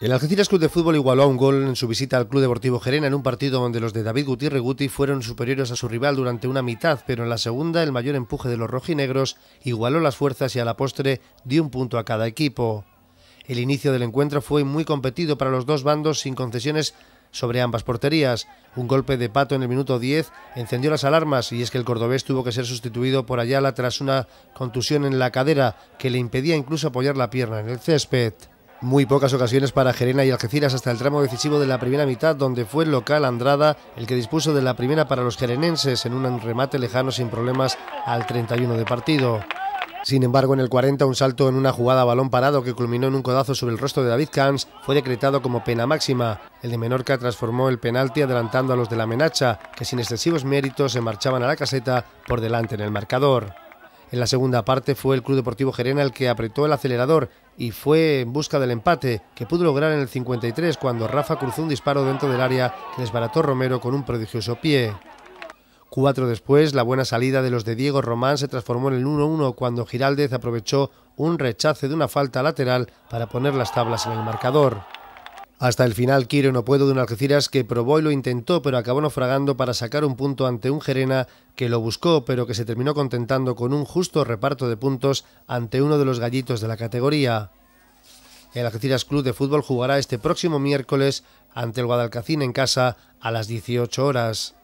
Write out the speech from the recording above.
El Algeciras Club de Fútbol igualó un gol en su visita al Club Deportivo Gerena en un partido donde los de David Gutiérrez Guti fueron superiores a su rival durante una mitad, pero en la segunda el mayor empuje de los rojinegros igualó las fuerzas y a la postre dio un punto a cada equipo. El inicio del encuentro fue muy competido para los dos bandos sin concesiones sobre ambas porterías. Un golpe de pato en el minuto 10 encendió las alarmas y es que el cordobés tuvo que ser sustituido por Ayala tras una contusión en la cadera que le impedía incluso apoyar la pierna en el césped. Muy pocas ocasiones para Gerena y Algeciras hasta el tramo decisivo de la primera mitad, donde fue el local Andrada el que dispuso de la primera para los gerenenses en un remate lejano sin problemas al 31 de partido. Sin embargo, en el 40, un salto en una jugada a balón parado que culminó en un codazo sobre el rostro de David Cans fue decretado como pena máxima. El de Menorca transformó el penalti adelantando a los de la Menacha, que sin excesivos méritos se marchaban a la caseta por delante en el marcador. En la segunda parte fue el Club Deportivo Gerena el que apretó el acelerador y fue en busca del empate, que pudo lograr en el 53 cuando Rafa cruzó un disparo dentro del área que desbarató Romero con un prodigioso pie. Cuatro después, la buena salida de los de Diego Román se transformó en el 1-1 cuando Giraldez aprovechó un rechace de una falta lateral para poner las tablas en el marcador. Hasta el final quiero no puedo de un Algeciras que probó y lo intentó, pero acabó naufragando para sacar un punto ante un Gerena que lo buscó, pero que se terminó contentando con un justo reparto de puntos ante uno de los gallitos de la categoría. El Algeciras Club de Fútbol jugará este próximo miércoles ante el Guadalcacín en casa a las 18 horas.